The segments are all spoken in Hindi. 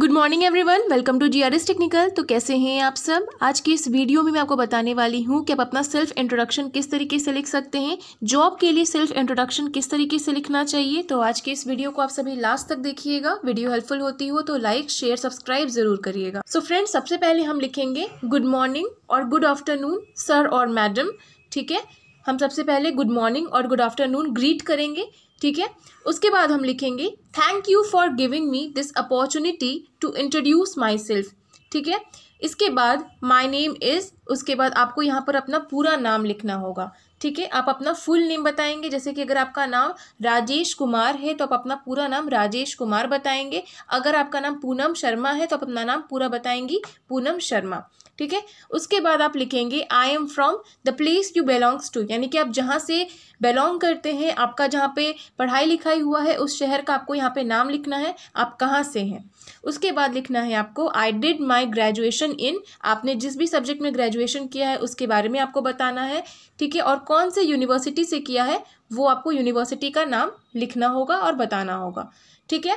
good morning everyone welcome to GRS technical तो कैसे हैं आप सब आज के इस वीडियो में मैं आपको बताने वाली हूं कि आप अपना सेल्फ इंट्रोडक्शन किस तरीके से लिख सकते हैं जॉब के लिए सेल्फ इंट्रोडक्शन किस तरीके से लिखना चाहिए तो आज के इस वीडियो को आप सभी लास्ट तक देखिएगा वीडियो हेल्पफुल होती हो तो लाइक शेयर सब्सक्राइब जरूर करिएगा सो so फ्रेंड्स सबसे पहले हम लिखेंगे गुड मॉर्निंग और गुड आफ्टरनून सर और मैडम ठीक है हम सबसे पहले गुड मॉर्निंग और गुड आफ्टरनून ग्रीट करेंगे ठीक है उसके बाद हम लिखेंगे thank you for giving me this opportunity to introduce myself ठीक है इसके बाद माई नेम इज़ उसके बाद आपको यहाँ पर अपना पूरा नाम लिखना होगा ठीक है आप अपना फुल नेम बताएंगे जैसे कि अगर आपका नाम राजेश कुमार है तो आप अपना पूरा नाम राजेश कुमार बताएंगे अगर आपका नाम पूनम शर्मा है तो आप अपना नाम पूरा बताएंगी पूनम शर्मा ठीक है उसके बाद आप लिखेंगे I am from the place you belongs to यानी कि आप जहाँ से बिलोंग करते हैं आपका जहाँ पे पढ़ाई लिखाई हुआ है उस शहर का आपको यहाँ पे नाम लिखना है आप कहाँ से हैं उसके बाद लिखना है आपको आई डिड माई ग्रेजुएशन इन आपने जिस भी सब्जेक्ट में ग्रेजुएट ग्रेजुएशन किया है उसके बारे में आपको बताना है ठीक है और कौन से यूनिवर्सिटी से किया है वो आपको यूनिवर्सिटी का नाम लिखना होगा और बताना होगा ठीक है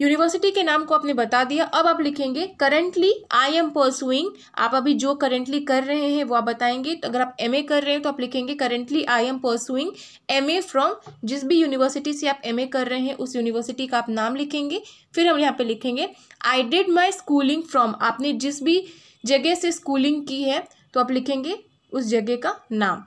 यूनिवर्सिटी के नाम को आपने बता दिया अब आप लिखेंगे करेंटली आई एम परसुइंग आप अभी जो करेंटली कर रहे हैं वो आप बताएंगे तो अगर आप एम कर रहे हैं तो आप लिखेंगे currently I am pursuing M A from जिस भी यूनिवर्सिटी से आप एम कर रहे हैं उस यूनिवर्सिटी का आप नाम लिखेंगे फिर हम यहाँ पे लिखेंगे I did my schooling from आपने जिस भी जगह से स्कूलिंग की है तो आप लिखेंगे उस जगह का नाम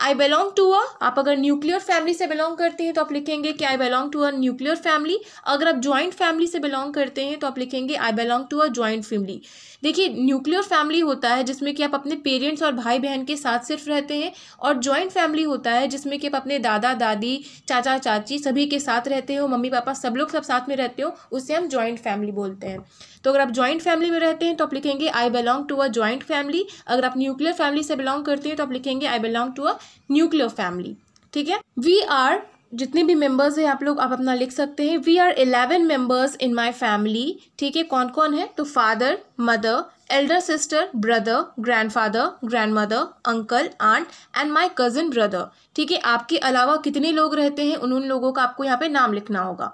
आई बिलोंग टू अ आप अगर न्यूक्लियर फैमिली से बिलोंग करते हैं तो आप लिखेंगे कि I belong to a nuclear family अगर आप ज्वाइंट फैमिली से बिलोंग करते हैं तो आप लिखेंगे I belong to a joint family देखिए न्यूक्लियर फैमिली होता है जिसमें कि आप अपने पेरेंट्स और भाई बहन के साथ सिर्फ रहते हैं और ज्वाइंट फैमिली होता है जिसमें कि आप अपने दादा दादी चाचा चाची सभी के साथ रहते हो मम्मी पापा सब लोग सब साथ में रहते हो उसे हम ज्वाइंट फैमिली बोलते हैं तो अगर आप ज्वाइंट फैमिली में रहते हैं तो आप लिखेंगे I belong to a joint family अगर आप न्यूक्लियर फैमिली से बिलोंग करते हैं तो आप लिखेंगे I belong to a nuclear family ठीक है वी आर जितने भी मेंबर्स हैं आप लोग आप अपना लिख सकते हैं we are eleven members in my family ठीक है कौन कौन है तो father mother elder sister brother grandfather grandmother uncle aunt and my cousin brother ठीक है आपके अलावा कितने लोग रहते हैं उन उन लोगों का आपको यहाँ पे नाम लिखना होगा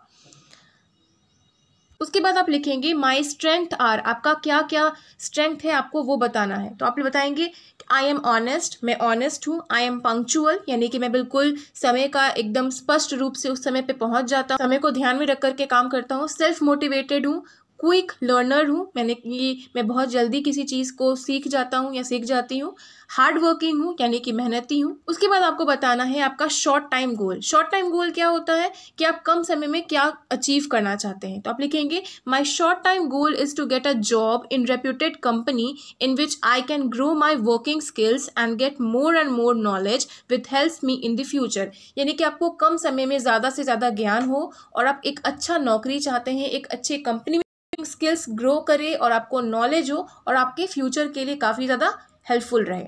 उसके बाद आप लिखेंगे माई स्ट्रेंथ आर आपका क्या क्या स्ट्रेंथ है आपको वो बताना है तो आप बताएंगे आई एम ऑनेस्ट मैं ऑनेस्ट हूँ आई एम पंक्चुअल यानी कि मैं बिल्कुल समय का एकदम स्पष्ट रूप से उस समय पे पहुंच जाता हूँ समय को ध्यान में रख करके काम करता हूँ सेल्फ मोटिवेटेड हूँ क्विक लर्नर हूँ मैंने कि मैं बहुत जल्दी किसी चीज़ को सीख जाता हूँ या सीख जाती हूँ हार्ड वर्किंग हूँ यानी कि मेहनती हूँ उसके बाद आपको बताना है आपका short time goal short time goal क्या होता है कि आप कम समय में क्या अचीव करना चाहते हैं तो आप लिखेंगे my short time goal is to get a job in reputed company in which I can grow my working skills and get more and more knowledge with help me in the future यानी कि आपको कम समय में ज़्यादा से ज़्यादा ज्ञान हो और आप एक अच्छा नौकरी चाहते हैं एक अच्छे कंपनी थिंकिंग स्किल्स ग्रो करे और आपको नॉलेज हो और आपके फ्यूचर के लिए काफ़ी ज़्यादा हेल्पफुल रहे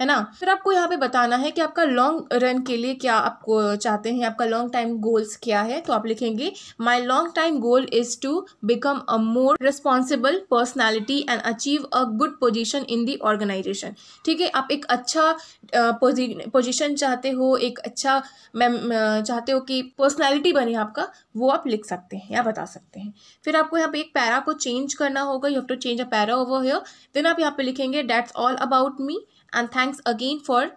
है ना फिर आपको यहाँ पे बताना है कि आपका लॉन्ग रन के लिए क्या आप चाहते हैं आपका लॉन्ग टाइम गोल्स क्या है तो आप लिखेंगे my long time goal is to become a more responsible personality and achieve a good position in the organization ठीक है आप एक अच्छा पोजिशन चाहते हो एक अच्छा मैम चाहते हो कि पर्सनैलिटी बने आपका वो आप लिख सकते हैं या बता सकते हैं फिर आपको यहाँ पे एक पैरा को चेंज करना होगा you have to change a para over here then आप यहाँ पे लिखेंगे that's all about me and thank thanks again for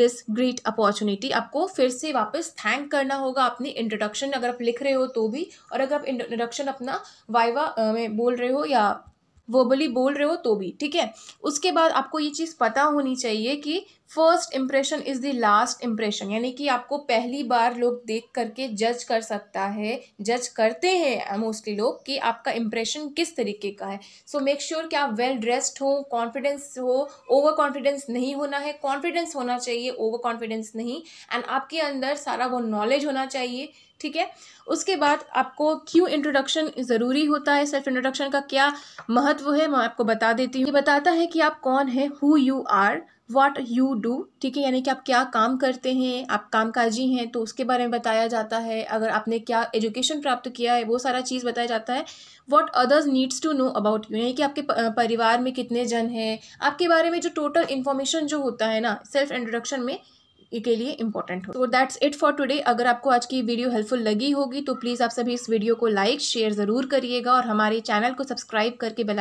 this great opportunity आपको फिर से वापस थैंक करना होगा अपनी इंट्रोडक्शन अगर आप लिख रहे हो तो भी और अगर आप इंट्रोडक्शन अपना वाइवा में बोल रहे हो या वर्बली बोल रहे हो तो भी ठीक है उसके बाद आपको ये चीज़ पता होनी चाहिए कि first impression is the last impression यानी कि आपको पहली बार लोग देख करके जज कर सकता है जज करते हैं मोस्टली लोग कि आपका इम्प्रेशन किस तरीके का है सो मेक श्योर कि आप वेल ड्रेस्ड हो कॉन्फिडेंस हो ओवर कॉन्फिडेंस नहीं होना है कॉन्फिडेंस होना चाहिए ओवर कॉन्फिडेंस नहीं एंड आपके अंदर सारा वो नॉलेज होना चाहिए ठीक है उसके बाद आपको क्यों इंट्रोडक्शन ज़रूरी होता है सेल्फ इंट्रोडक्शन का क्या महत्व महत्व है मैं आपको बता देती हूँ ये बताता है कि आप कौन है who you are what you do ठीक है यानी कि आप क्या काम करते हैं आप कामकाजी हैं तो उसके बारे में बताया जाता है अगर आपने क्या एजुकेशन प्राप्त किया है वो सारा चीज़ बताया जाता है what others needs to know about you यानी कि आपके परिवार में कितने जन हैं आपके बारे में जो टोटल इन्फॉर्मेशन जो होता है ना सेल्फ इंट्रोडक्शन में के लिए इंपॉर्टेंट हो तो दैट्स इट फॉर टुडे अगर आपको आज की वीडियो हेल्पफुल लगी होगी तो प्लीज़ आप सभी इस वीडियो को लाइक शेयर ज़रूर करिएगा और हमारे चैनल को सब्सक्राइब करके बेल